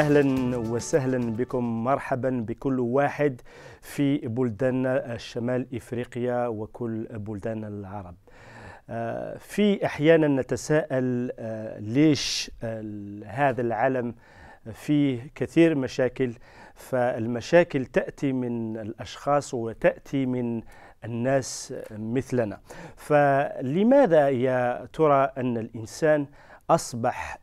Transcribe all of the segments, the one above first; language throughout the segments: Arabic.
اهلا وسهلا بكم مرحبا بكل واحد في بلدان شمال افريقيا وكل بلدان العرب آه، في احيانا نتساءل آه، ليش آه، هذا العالم فيه كثير مشاكل فالمشاكل تاتي من الاشخاص وتاتي من الناس مثلنا فلماذا يا ترى ان الانسان اصبح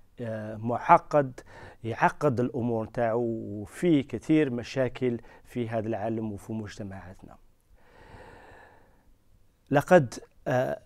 معقد يعقد الامور نتاعو وفي كثير مشاكل في هذا العالم وفي مجتمعاتنا لقد آه،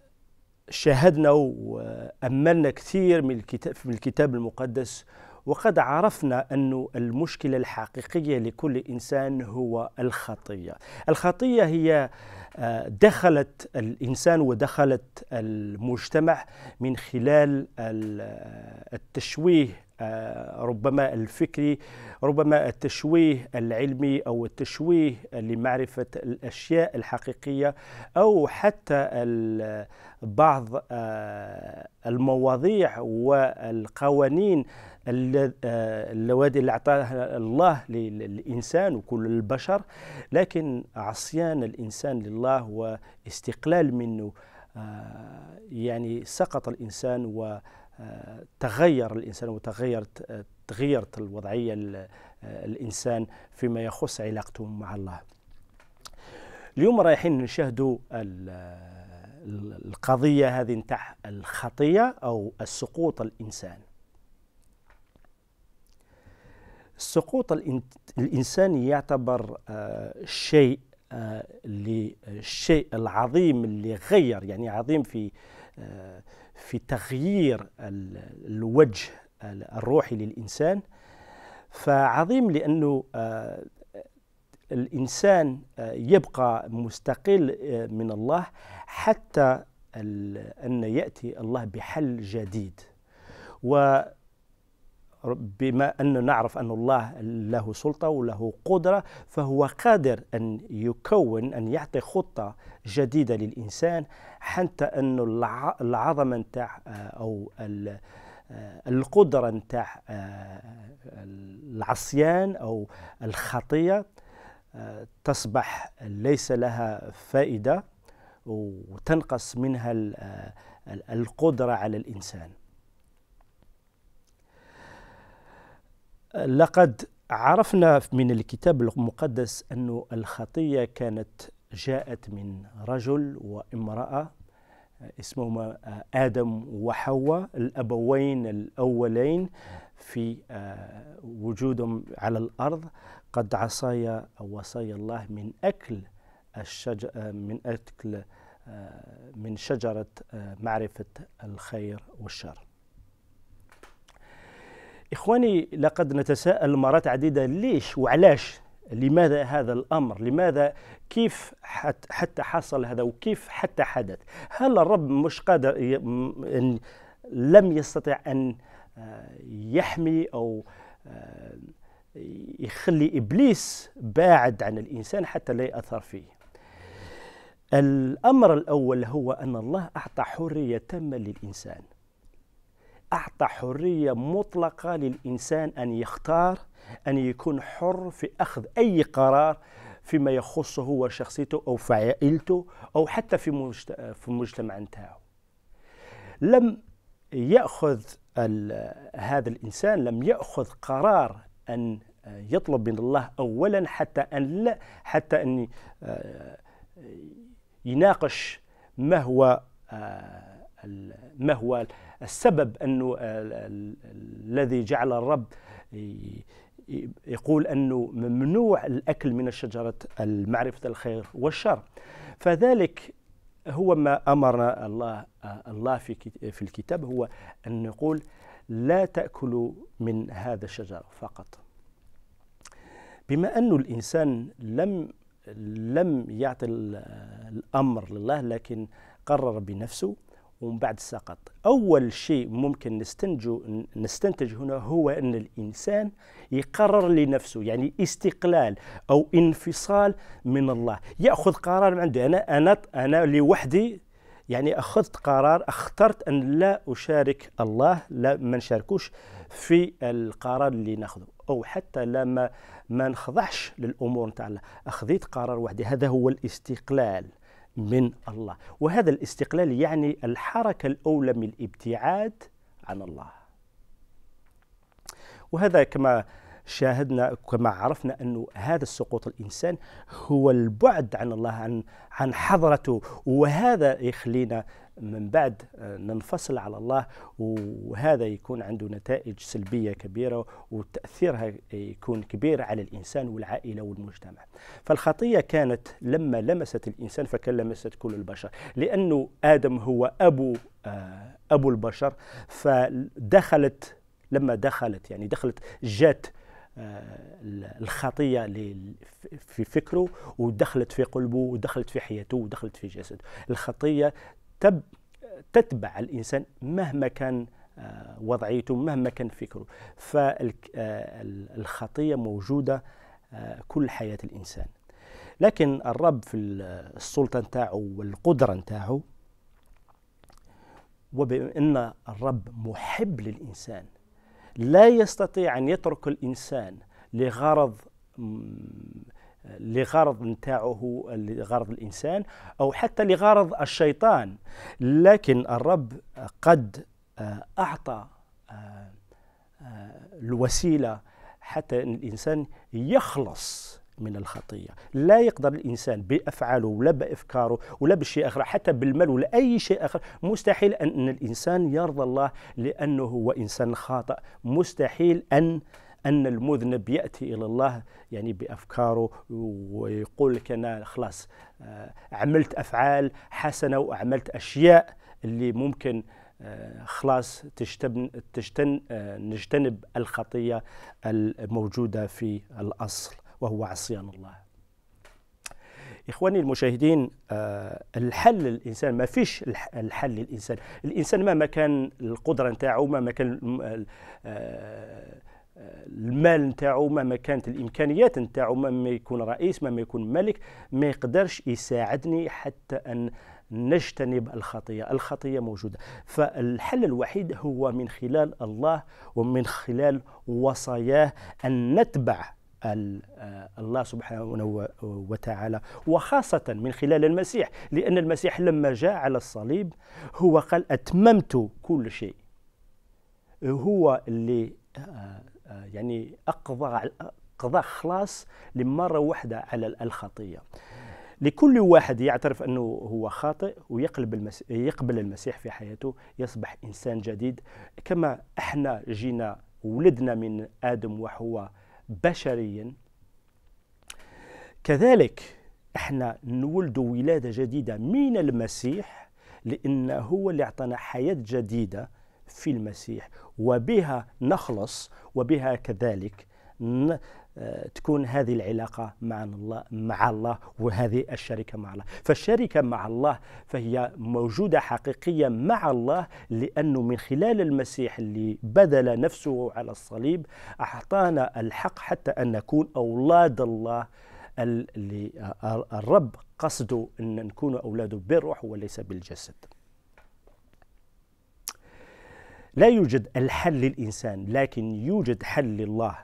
شاهدنا واملنا كثير من الكتاب من الكتاب المقدس وقد عرفنا أن المشكلة الحقيقية لكل إنسان هو الخطية الخطية هي آه، دخلت الإنسان ودخلت المجتمع من خلال آه، التشويه آه، ربما الفكري ربما التشويه العلمي او التشويه لمعرفه الاشياء الحقيقيه او حتى بعض آه، المواضيع والقوانين اللوادي آه، اللي اعطاها الله للانسان وكل البشر لكن عصيان الانسان لله واستقلال منه يعني سقط الانسان و تغير الانسان وتغيرت تغيرت الوضعيه الانسان فيما يخص علاقته مع الله. اليوم رايحين نشاهدوا القضيه هذه نتاع الخطيه او سقوط الانسان. سقوط الانسان يعتبر شيء للشيء العظيم اللي غير يعني عظيم في في تغيير الوجه الروحي للإنسان فعظيم لأنه آه، الإنسان آه، يبقى مستقل آه، من الله حتى أن يأتي الله بحل جديد و بما أن نعرف أن الله له سلطة وله قدرة فهو قادر أن يكون أن يعطي خطة جديدة للإنسان حتى أن العظمة نتاع آه، أو آه، القدرة نتاع آه، العصيان أو الخطية تصبح ليس لها فائدة وتنقص منها القدرة على الإنسان لقد عرفنا من الكتاب المقدس أن الخطية كانت جاءت من رجل وامرأة اسمهما آه، آدم وحواء الأبوين الأولين في آه، وجودهم على الأرض قد عصايا وصايا الله من أكل الشجر آه، من أكل من شجرة معرفة الخير والشر إخواني لقد نتساءل مرات عديدة ليش وعلاش لماذا هذا الأمر لماذا كيف حتى حصل هذا وكيف حتى حدث هل الرب مش قادر إن لم يستطع أن آه، يحمي أو آه، يخلي إبليس باعد عن الإنسان حتى لا يأثر فيه الأمر الأول هو أن الله أعطى حرية تامة للإنسان أعطى حرية مطلقة للإنسان أن يختار أن يكون حر في أخذ أي قرار فيما يخصه هو شخصيته أو في عائلته أو حتى في في المجتمع نتاعو لم يأخذ هذا الإنسان لم يأخذ قرار أن يطلب من الله أولا حتى أن لا حتى أن آه، يناقش ما هو آه، ما هو السبب أنه الذي جعل الرب يقول أنه ممنوع الأكل من شجرة المعرفة الخير والشر فذلك هو ما أمرنا الله الله في في الكتاب هو أن نقول لا تأكلوا من هذا الشجر فقط بما أن الإنسان لم لم يعطي الأمر لله لكن قرر بنفسه ومن بعد سقط أول شيء ممكن نستنتجه نستنتج هنا هو أن الإنسان يقرر لنفسه يعني استقلال أو انفصال من الله يأخذ قرار من عنده أنا أنا أنا لوحدي يعني أخذت قرار اخترت أن لا أشارك الله لا ما نشاركوش في القرار اللي ناخذه أو حتى لما ما نخضعش للأمور نتاع الله أخذت قرار وحدي هذا هو الاستقلال من الله وهذا الاستقلال يعني الحركة الأولى من الابتعاد عن الله وهذا كما شاهدنا كما عرفنا أن هذا السقوط الإنسان هو البعد عن الله عن, عن حضرته وهذا يخلينا من بعد آه، ننفصل على الله وهذا يكون عنده نتائج سلبية كبيرة وتأثيرها يكون كبير على الإنسان والعائلة والمجتمع فالخطية كانت لما لمست الإنسان فكان لمست كل البشر لأنه آدم هو أبو آه، أبو البشر فدخلت لما دخلت يعني دخلت جات آه، الخطية في فكره ودخلت في قلبه ودخلت في حياته ودخلت في جسده الخطية تب تتبع الإنسان مهما كان آه، وضعيته مهما كان فكره فالخطية آه، موجودة آه، كل حياة الإنسان لكن الرب في السلطة نتاعو والقدرة نتاعو وبما أن الرب محب للإنسان لا يستطيع أن يترك الإنسان لغرض لغرض نتاعه لغرض الإنسان أو حتى لغرض الشيطان لكن الرب قد آه، أعطى آه، آه، الوسيلة حتى أن الإنسان يخلص من الخطية لا يقدر الإنسان بأفعاله ولا بأفكاره ولا بشيء آخر حتى بالمال ولا أي شيء آخر مستحيل أن الإنسان يرضى الله لأنه هو إنسان خاطئ مستحيل أن أن المذنب يأتي إلى الله يعني بأفكاره ويقول لك أنا خلاص آه، عملت أفعال حسنة وعملت أشياء اللي ممكن آه، خلاص تجتن تجتن آه، نجتنب الخطية الموجودة في الأصل وهو عصيان الله إخواني المشاهدين الحل الإنسان ما فيش الحل للإنسان الإنسان مهما كان القدرة نتاعو مهما كان المال نتاعو مهما كانت الامكانيات نتاعو مهما يكون رئيس مهما يكون ملك ما يقدرش يساعدني حتى ان نجتنب الخطيه، الخطيه موجوده، فالحل الوحيد هو من خلال الله ومن خلال وصاياه ان نتبع الله سبحانه وتعالى وخاصة من خلال المسيح لأن المسيح لما جاء على الصليب هو قال أتممت كل شيء هو اللي آه، آه، يعني أقضى قضاء خلاص لمرة واحدة على الخطية لكل واحد يعترف أنه هو خاطئ ويقلب المس... يقبل المسيح في حياته يصبح إنسان جديد كما إحنا جينا ولدنا من آدم وحواء بشريا كذلك إحنا نولد ولادة جديدة من المسيح لأنه هو اللي أعطانا حياة جديدة في المسيح وبها نخلص وبها كذلك آه، تكون هذه العلاقة مع الله مع الله وهذه الشركة مع الله فالشركة مع الله فهي موجودة حقيقية مع الله لأنه من خلال المسيح اللي بذل نفسه على الصليب أعطانا الحق حتى أن نكون أولاد الله اللي آه، آه، الرب قصده أن نكون أولاده بالروح وليس بالجسد لا يوجد الحل للإنسان لكن يوجد حل لله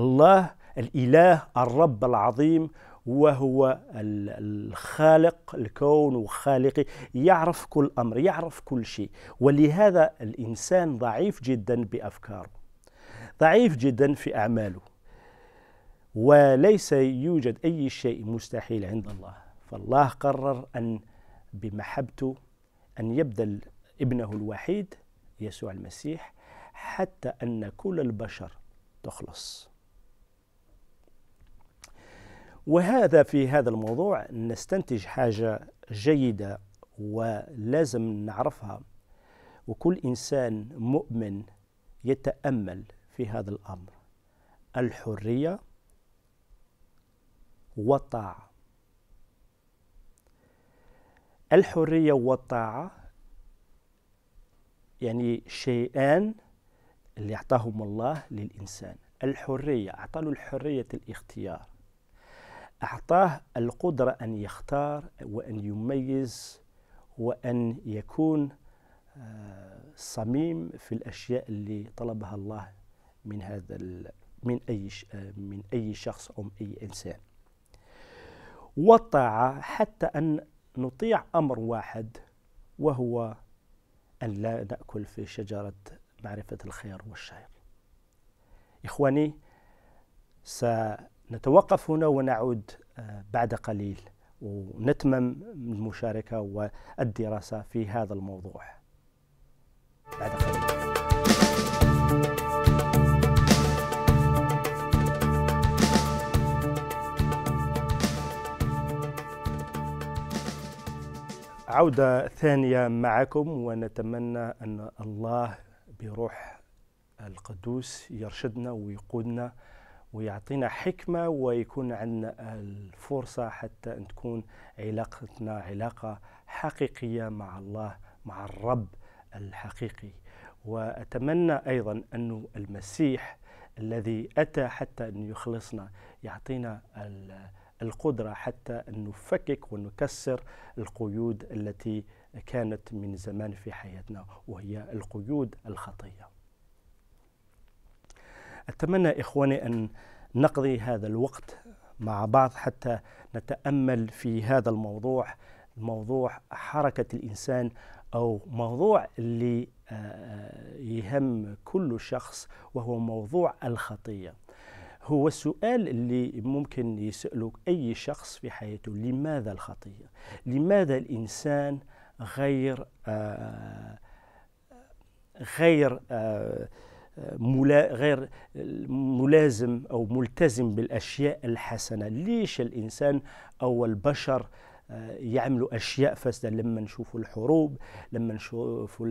الله الإله الرب العظيم وهو الخالق الكون وخالقه يعرف كل أمر يعرف كل شيء ولهذا الإنسان ضعيف جدا بأفكاره ضعيف جدا في أعماله وليس يوجد أي شيء مستحيل عند الله فالله قرر أن بمحبته أن يبذل ابنه الوحيد يسوع المسيح حتى أن كل البشر تخلص وهذا في هذا الموضوع نستنتج حاجة جيدة ولازم نعرفها وكل إنسان مؤمن يتأمل في هذا الأمر الحرية والطاعة الحرية والطاعة يعني شيئان اللي أعطاهم الله للإنسان الحرية أعطى له الحرية الاختيار أعطاه القدرة أن يختار وأن يميز وأن يكون آه، صميم في الأشياء اللي طلبها الله من هذا من أي آه، من أي شخص أو من أي إنسان والطاعة حتى أن نطيع أمر واحد وهو أن لا نأكل في شجرة معرفة الخير والشر إخواني سنتوقف هنا ونعود آه، بعد قليل ونتمم المشاركة والدراسة في هذا الموضوع بعد قليل عودة ثانية معكم ونتمنى أن الله بروح القدوس يرشدنا ويقودنا ويعطينا حكمة ويكون عندنا الفرصة حتى أن تكون علاقتنا علاقة حقيقية مع الله مع الرب الحقيقي وأتمنى أيضا أن المسيح الذي أتى حتى أن يخلصنا يعطينا القدرة حتى أن نفكك ونكسر القيود التي كانت من زمان في حياتنا وهي القيود الخطية أتمنى إخواني أن نقضي هذا الوقت مع بعض حتى نتأمل في هذا الموضوع موضوع حركة الإنسان أو موضوع اللي آه، يهم كل شخص وهو موضوع الخطيه هو السؤال اللي ممكن يسأله أي شخص في حياته لماذا الخطية؟ لماذا الإنسان غير آه غير آه ملا غير ملازم او ملتزم بالاشياء الحسنه ليش الانسان او البشر يعملوا اشياء فاسده لما نشوفوا الحروب لما نشوفوا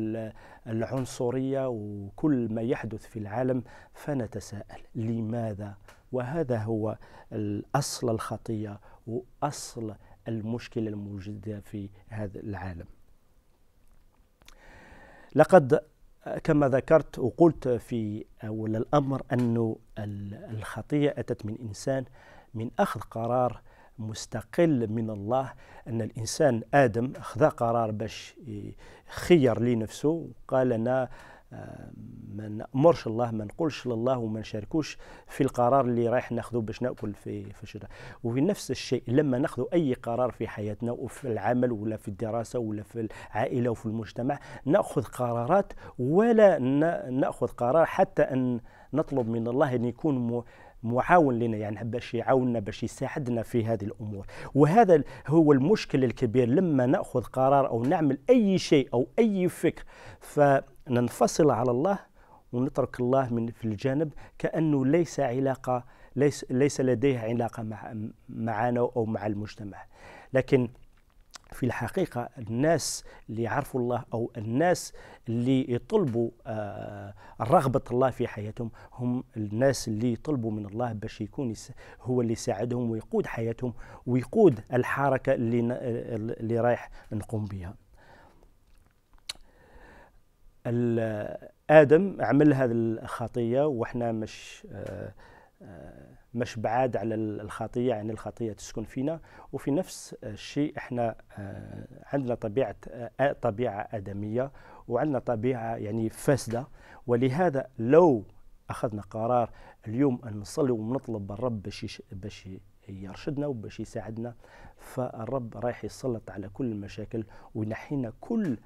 العنصريه وكل ما يحدث في العالم فنتساءل لماذا وهذا هو الاصل الخطيه واصل المشكله الموجوده في هذا العالم لقد كما ذكرت وقلت في اول الامر انه الخطيه اتت من انسان من اخذ قرار مستقل من الله ان الانسان ادم خذا قرار باش خير لنفسه وقال انا آه، ما نامرش الله ما نقولش لله وما نشاركوش في القرار اللي رايح ناخذه باش ناكل في في الشتاء وفي نفس الشيء لما ناخذ اي قرار في حياتنا وفي العمل ولا في الدراسه ولا في العائله وفي المجتمع ناخذ قرارات ولا ناخذ قرار حتى ان نطلب من الله ان يكون معاون لنا يعني باش يعاوننا باش يساعدنا في هذه الامور وهذا هو المشكل الكبير لما ناخذ قرار او نعمل اي شيء او اي فكر فننفصل على الله ونترك الله من في الجانب كانه ليس علاقه ليس ليس لديه علاقه مع معنا او مع المجتمع لكن في الحقيقة الناس اللي يعرفوا الله أو الناس اللي يطلبوا آه، رغبة الله في حياتهم هم الناس اللي يطلبوا من الله باش يكون هو اللي يساعدهم ويقود حياتهم ويقود الحركة اللي, اللي رايح نقوم بها آدم عمل هذه الخطية وإحنا مش آآ آه، آآ آه، مش بعاد على الخطية يعني الخطية تسكن فينا وفي نفس الشيء احنا آه، عندنا طبيعة آه، آه، طبيعة آدمية وعندنا طبيعة يعني فاسدة ولهذا لو أخذنا قرار اليوم أن نصلي ونطلب الرب باش باش يرشدنا وباش يساعدنا فالرب رايح يسلط على كل المشاكل وينحينا كل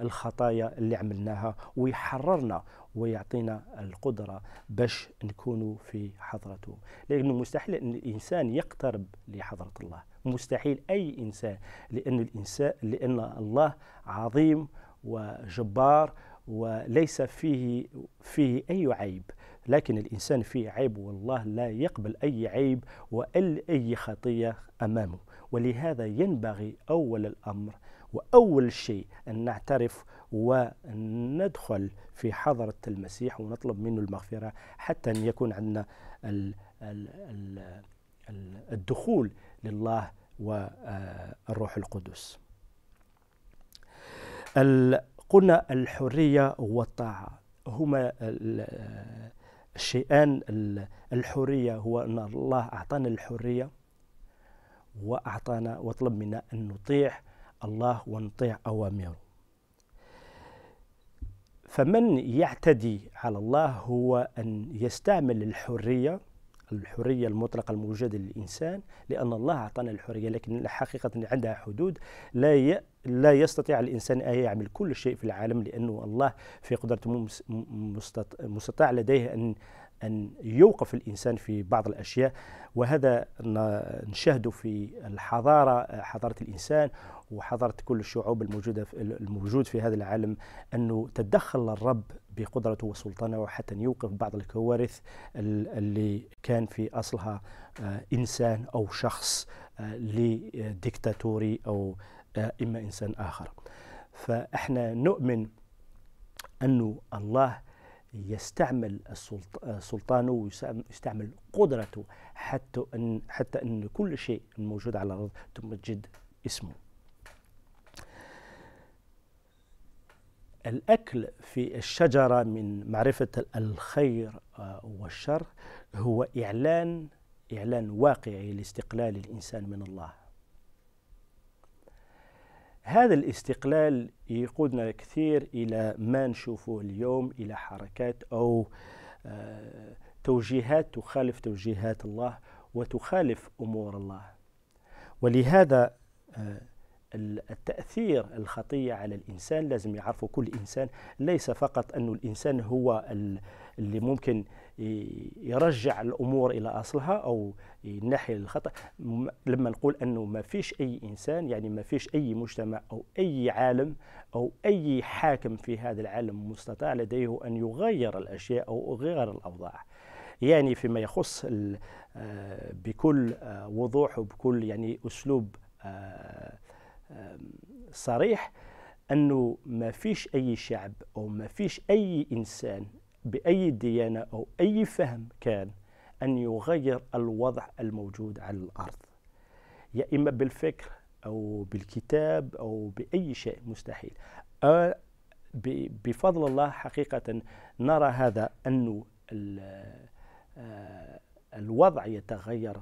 الخطايا اللي عملناها ويحررنا ويعطينا القدرة باش نكونوا في حضرته لأنه مستحيل أن الإنسان يقترب لحضرة الله مستحيل أي إنسان لأن, الإنسان لأن الله عظيم وجبار وليس فيه فيه أي عيب لكن الإنسان فيه عيب والله لا يقبل أي عيب وأي خطية أمامه ولهذا ينبغي أول الأمر وأول شيء أن نعترف وندخل في حضرة المسيح ونطلب منه المغفرة حتى أن يكون عندنا الدخول لله والروح القدس قلنا الحرية والطاعة هما الشيئان الحرية هو أن الله أعطانا الحرية وأعطانا وطلب منا أن نطيع الله ونطيع أوامره فمن يعتدي على الله هو أن يستعمل الحرية الحرية المطلقة الموجودة للإنسان لأن الله أعطانا الحرية لكن حقيقة عندها حدود لا ي... لا يستطيع الإنسان أن يعمل كل شيء في العالم لأنه الله في قدرته مستطاع لديه أن أن يوقف الإنسان في بعض الأشياء وهذا نشاهده في الحضارة حضارة الإنسان وحضارة كل الشعوب الموجودة في الموجود في هذا العالم أنه تدخل الرب بقدرته وسلطانه حتى يوقف بعض الكوارث اللي كان في أصلها آه، إنسان أو شخص آه، لديكتاتوري أو آه، إما إنسان آخر فإحنا نؤمن أنه الله يستعمل سلطانه ويستعمل قدرته حتى أن, حتى أن كل شيء موجود على الأرض تمجد اسمه الأكل في الشجرة من معرفة الخير آه، والشر هو إعلان إعلان واقعي لاستقلال الإنسان من الله هذا الاستقلال يقودنا كثير إلى ما نشوفه اليوم إلى حركات أو آه، توجيهات تخالف توجيهات الله وتخالف أمور الله ولهذا آه، التأثير الخطية على الإنسان لازم يعرفه كل إنسان ليس فقط أن الإنسان هو اللي ممكن يرجع الامور الى اصلها او ينحي للخطا لما نقول انه ما فيش اي انسان يعني ما فيش اي مجتمع او اي عالم او اي حاكم في هذا العالم مستطاع لديه ان يغير الاشياء او يغير الاوضاع يعني فيما يخص آه، بكل آه، وضوح وبكل يعني اسلوب آه، صريح انه ما فيش اي شعب او ما فيش اي انسان بأي ديانة أو أي فهم كان أن يغير الوضع الموجود على الأرض يا إما بالفكر أو بالكتاب أو بأي شيء مستحيل بفضل الله حقيقة نرى هذا أنه آه، الوضع يتغير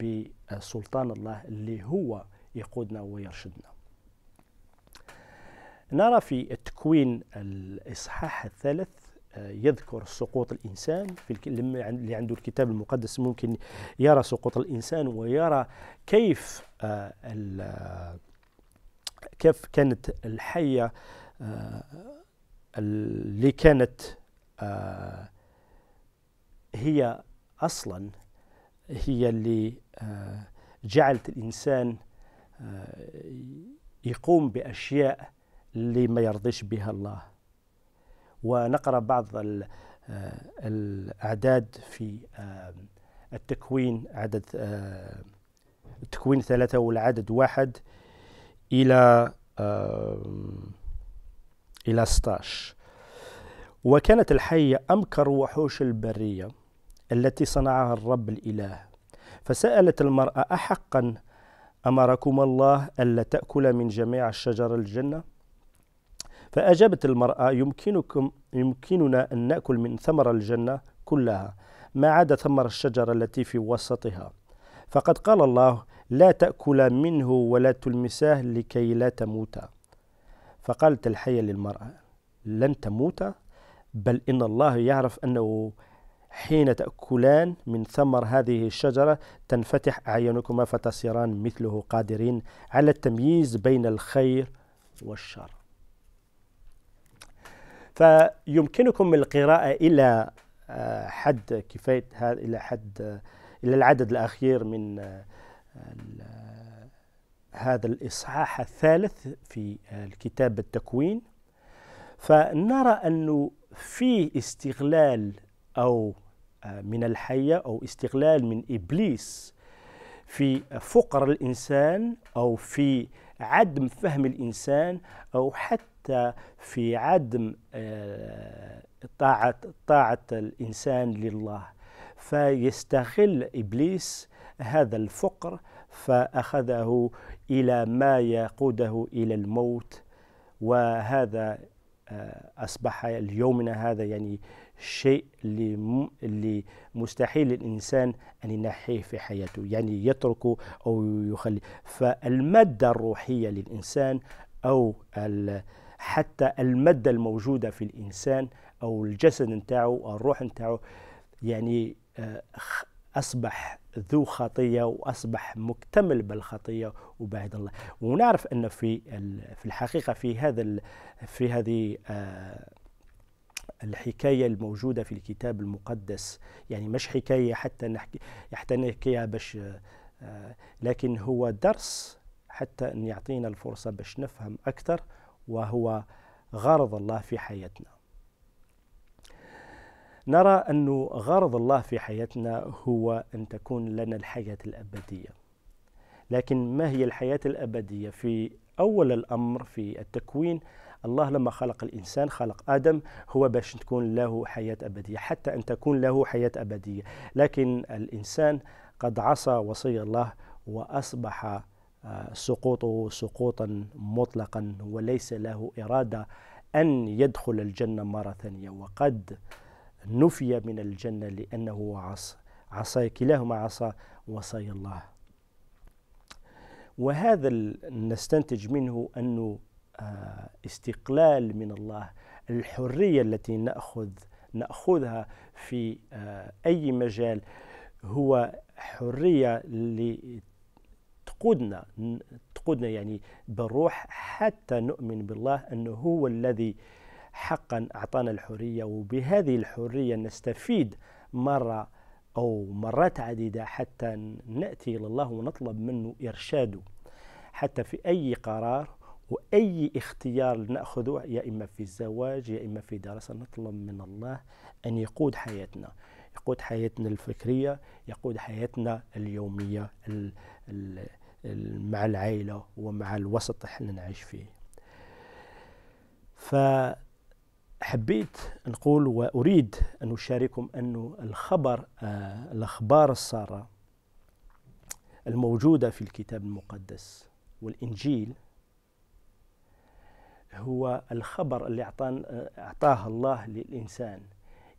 بسلطان الله اللي هو يقودنا ويرشدنا نرى في التكوين الإصحاح الثالث يذكر سقوط الإنسان في لما اللي عنده الكتاب المقدس ممكن يرى سقوط الإنسان ويرى كيف آه، كيف كانت الحية آه، اللي كانت آه، هي أصلا هي اللي جعلت الإنسان يقوم بأشياء اللي ما يرضيش بها الله ونقرأ بعض آه، الأعداد في آه، التكوين عدد آه، التكوين ثلاثة والعدد واحد إلى إلى 16 وكانت الحية أمكر وحوش البرية التي صنعها الرب الإله فسألت المرأة أحقا أمركم الله ألا تأكل من جميع الشجر الجنة فأجابت المرأة يمكنكم يمكننا أن نأكل من ثمر الجنة كلها ما عدا ثمر الشجرة التي في وسطها فقد قال الله لا تأكل منه ولا تلمساه لكي لا تموتا فقالت الحية للمرأة لن تموت بل إن الله يعرف أنه حين تأكلان من ثمر هذه الشجرة تنفتح أعينكما فتصيران مثله قادرين على التمييز بين الخير والشر فيمكنكم القراءة إلى آه، حد كفاية إلى حد آه، إلى العدد الأخير من آه، هذا الإصحاح الثالث في الكتاب التكوين فنرى أنه في استغلال أو من الحية أو استغلال من إبليس في فقر الإنسان أو في عدم فهم الإنسان أو حتى في عدم آه، طاعة, طاعة الإنسان لله فيستغل إبليس هذا الفقر فأخذه إلى ما يقوده إلى الموت وهذا أصبح اليومنا هذا يعني شيء اللي مستحيل الإنسان أن ينحيه في حياته يعني يتركه أو يخلي فالمادة الروحية للإنسان أو حتى المادة الموجودة في الإنسان أو الجسد نتاعه أو الروح نتاعه يعني آه، أصبح ذو خطية وأصبح مكتمل بالخطية وبعد الله ونعرف أن في في الحقيقة في هذا في هذه آه، الحكايه الموجوده في الكتاب المقدس يعني مش حكايه حتى نحكي حتى نحكيها باش آه، لكن هو درس حتى ان يعطينا الفرصه باش نفهم اكثر وهو غرض الله في حياتنا نرى أن غرض الله في حياتنا هو أن تكون لنا الحياة الأبدية لكن ما هي الحياة الأبدية في أول الأمر في التكوين الله لما خلق الإنسان خلق آدم هو باش تكون له حياة أبدية حتى أن تكون له حياة أبدية لكن الإنسان قد عصى وصي الله وأصبح آه، سقوطه سقوطا مطلقا وليس له إرادة أن يدخل الجنة مرة ثانية وقد نفي من الجنة لأنه عصى عصى كلاهما عصى وصايا الله وهذا نستنتج منه أنه آه، استقلال من الله الحرية التي نأخذ نأخذها في آه، أي مجال هو حرية تقودنا تقودنا يعني بالروح حتى نؤمن بالله أنه هو الذي حقا أعطانا الحرية وبهذه الحرية نستفيد مرة أو مرات عديدة حتى نأتي إلى الله ونطلب منه إرشاده حتى في أي قرار وأي اختيار نأخذه يا إما في الزواج يا إما في دراسة نطلب من الله أن يقود حياتنا يقود حياتنا الفكرية يقود حياتنا اليومية الـ الـ الـ مع العائلة ومع الوسط اللي نعيش فيه ف حبيت نقول وأريد أن أشارككم أن الخبر آه، الأخبار السارة الموجودة في الكتاب المقدس والإنجيل هو الخبر اللي آه، أعطاه الله للإنسان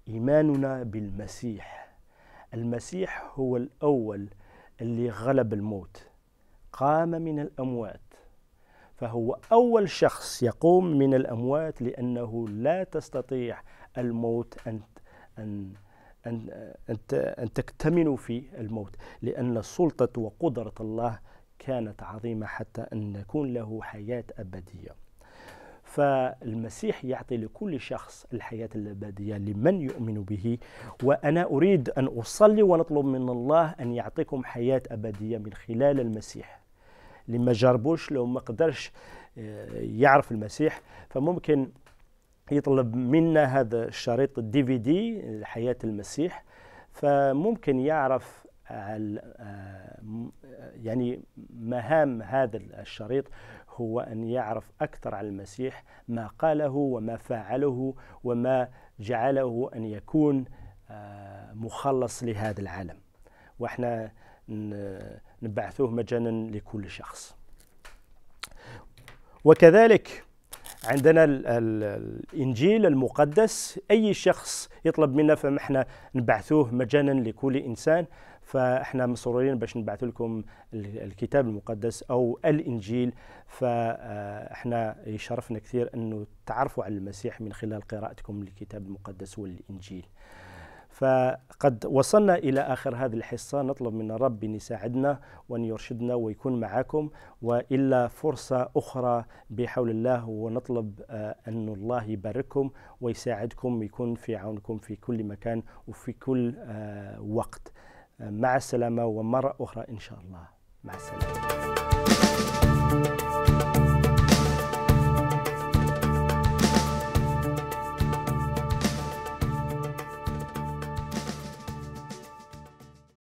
إيماننا بالمسيح المسيح هو الأول اللي غلب الموت قام من الأموات فهو أول شخص يقوم من الأموات لأنه لا تستطيع الموت أن أن أن أن, أن تكتمنوا في الموت لأن سلطة وقدرة الله كانت عظيمة حتى أن نكون له حياة أبدية فالمسيح يعطي لكل شخص الحياة الأبدية لمن يؤمن به وأنا أريد أن أصلي ونطلب من الله أن يعطيكم حياة أبدية من خلال المسيح اللي ما جربوش لو ما قدرش آه، يعرف المسيح فممكن يطلب منا هذا الشريط الدي في دي حياة المسيح فممكن يعرف آه، يعني مهام هذا الشريط هو أن يعرف أكثر عن المسيح ما قاله وما فعله وما جعله أن يكون آه، مخلص لهذا العالم وإحنا نبعثوه مجانا لكل شخص وكذلك عندنا الانجيل المقدس اي شخص يطلب منا فاحنا نبعثوه مجانا لكل انسان فاحنا مسرورين باش نبعث لكم الكتاب المقدس او الانجيل فاحنا آه، يشرفنا كثير انه تعرفوا على المسيح من خلال قراءتكم للكتاب المقدس والانجيل فقد وصلنا إلى آخر هذه الحصة نطلب من الرب أن يساعدنا وأن يرشدنا ويكون معكم وإلا فرصة أخرى بحول الله ونطلب آه، أن الله يبارككم ويساعدكم ويكون في عونكم في كل مكان وفي كل آه، وقت آه، مع السلامة ومرة أخرى إن شاء الله مع السلامة